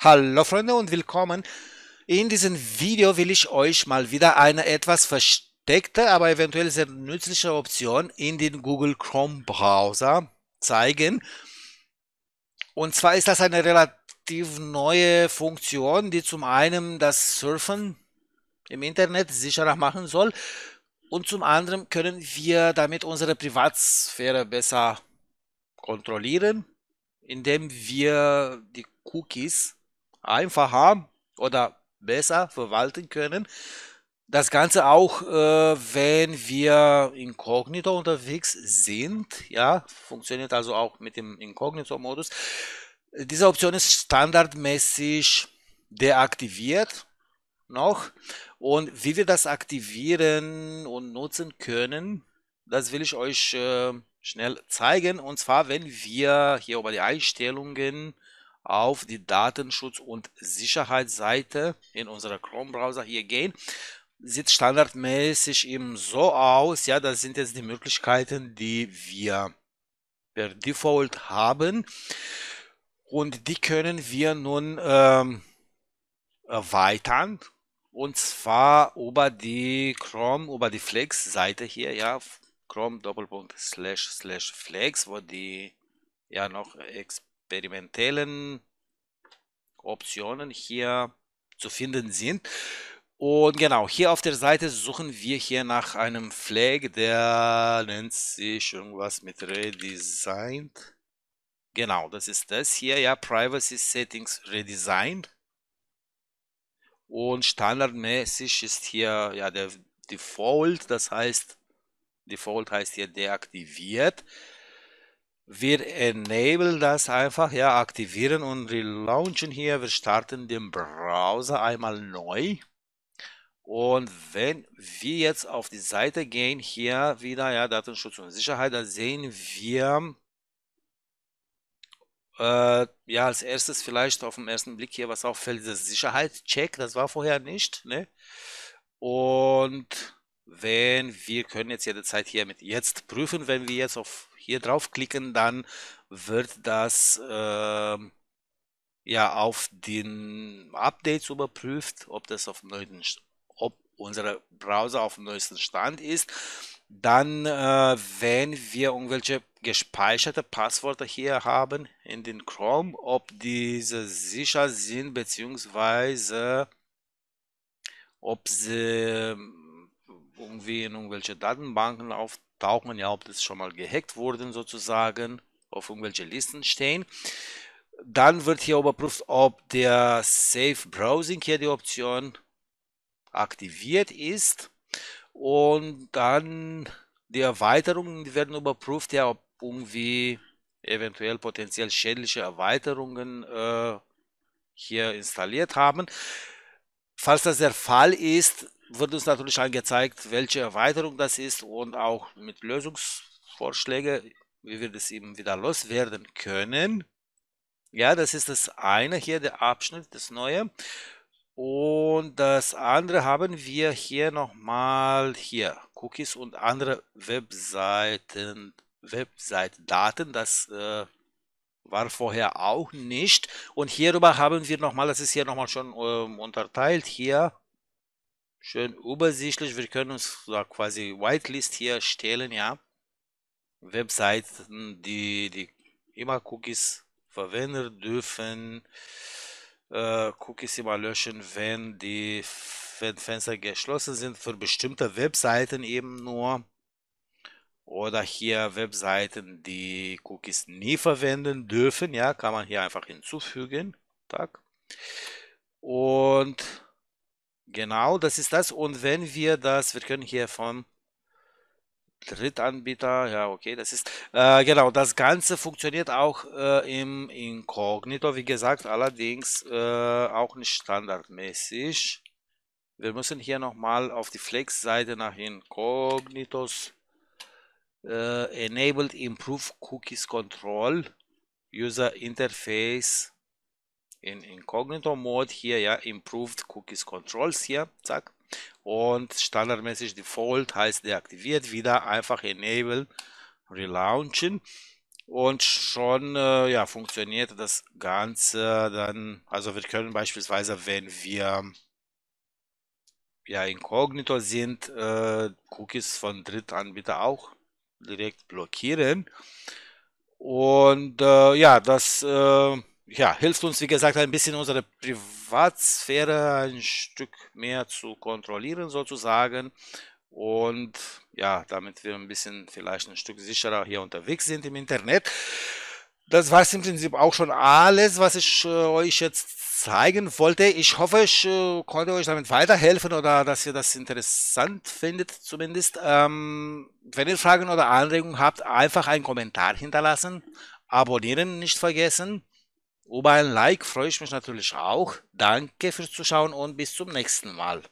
Hallo Freunde und willkommen. In diesem Video will ich euch mal wieder eine etwas versteckte, aber eventuell sehr nützliche Option in den Google Chrome Browser zeigen. Und zwar ist das eine relativ neue Funktion, die zum einen das Surfen im Internet sicherer machen soll und zum anderen können wir damit unsere Privatsphäre besser kontrollieren, indem wir die Cookies einfacher oder besser verwalten können. Das Ganze auch, äh, wenn wir inkognito unterwegs sind, ja, funktioniert also auch mit dem Inkognito-Modus. Diese Option ist standardmäßig deaktiviert noch und wie wir das aktivieren und nutzen können, das will ich euch äh, schnell zeigen und zwar, wenn wir hier über die Einstellungen auf die Datenschutz- und Sicherheitsseite in unserer Chrome-Browser hier gehen. Sieht standardmäßig eben so aus. Ja, das sind jetzt die Möglichkeiten, die wir per Default haben. Und die können wir nun ähm, erweitern. Und zwar über die Chrome, über die Flex-Seite hier, ja, Chrome Doppelpunkt slash slash Flex, wo die ja noch exp experimentellen Optionen hier zu finden sind. Und genau, hier auf der Seite suchen wir hier nach einem Flag, der nennt sich irgendwas mit Redesigned. Genau, das ist das hier, ja, Privacy Settings Redesigned. Und standardmäßig ist hier ja der Default, das heißt, Default heißt hier deaktiviert wir enable das einfach, ja, aktivieren und relaunchen hier. Wir starten den Browser einmal neu. Und wenn wir jetzt auf die Seite gehen, hier wieder, ja, Datenschutz und Sicherheit, da sehen wir, äh, ja, als erstes vielleicht auf den ersten Blick hier, was auffällt, das Sicherheitscheck, das war vorher nicht, ne? Und wenn wir können jetzt jederzeit hier mit jetzt prüfen, wenn wir jetzt auf hier draufklicken, dann wird das äh, ja auf den Updates überprüft, ob das auf dem neuen, ob unser Browser auf dem neuesten Stand ist. Dann, äh, wenn wir irgendwelche gespeicherte Passwörter hier haben in den Chrome, ob diese sicher sind beziehungsweise ob sie und wie in irgendwelche Datenbanken auftauchen, ja, ob das schon mal gehackt wurden sozusagen, auf irgendwelche Listen stehen. Dann wird hier überprüft, ob der Safe Browsing hier die Option aktiviert ist und dann die Erweiterungen werden überprüft, ja, ob irgendwie eventuell potenziell schädliche Erweiterungen äh, hier installiert haben. Falls das der Fall ist, wird uns natürlich angezeigt, welche Erweiterung das ist und auch mit Lösungsvorschlägen, wie wir das eben wieder loswerden können. Ja, das ist das eine hier, der Abschnitt, das neue. Und das andere haben wir hier nochmal hier, Cookies und andere Webseiten, Webseitdaten, das äh, war vorher auch nicht. Und hierüber haben wir nochmal, das ist hier nochmal schon äh, unterteilt, hier schön übersichtlich. Wir können uns quasi Whitelist hier erstellen, ja. Webseiten, die, die immer Cookies verwenden dürfen. Äh, Cookies immer löschen, wenn die wenn Fenster geschlossen sind, für bestimmte Webseiten eben nur. Oder hier Webseiten, die Cookies nie verwenden dürfen, ja, kann man hier einfach hinzufügen. Tag. Und Genau, das ist das. Und wenn wir das, wir können hier von Drittanbieter, ja, okay, das ist, äh, genau, das Ganze funktioniert auch äh, im Inkognito, wie gesagt, allerdings äh, auch nicht standardmäßig. Wir müssen hier nochmal auf die Flex-Seite nach Incognitos äh, Enabled Improved Cookies Control User Interface in Incognito Mode hier, ja, Improved Cookies Controls hier, zack. Und standardmäßig Default heißt deaktiviert, wieder einfach Enable, Relaunchen. Und schon äh, ja, funktioniert das Ganze dann. Also wir können beispielsweise, wenn wir ja, inkognito sind, äh, Cookies von Drittanbieter auch direkt blockieren. Und äh, ja, das äh, ja, hilft uns, wie gesagt, ein bisschen unsere Privatsphäre ein Stück mehr zu kontrollieren, sozusagen. Und ja, damit wir ein bisschen vielleicht ein Stück sicherer hier unterwegs sind im Internet. Das war es im Prinzip auch schon alles, was ich äh, euch jetzt zeigen wollte. Ich hoffe, ich äh, konnte euch damit weiterhelfen oder dass ihr das interessant findet zumindest. Ähm, wenn ihr Fragen oder Anregungen habt, einfach einen Kommentar hinterlassen. Abonnieren nicht vergessen. Über ein Like freue ich mich natürlich auch. Danke fürs Zuschauen und bis zum nächsten Mal.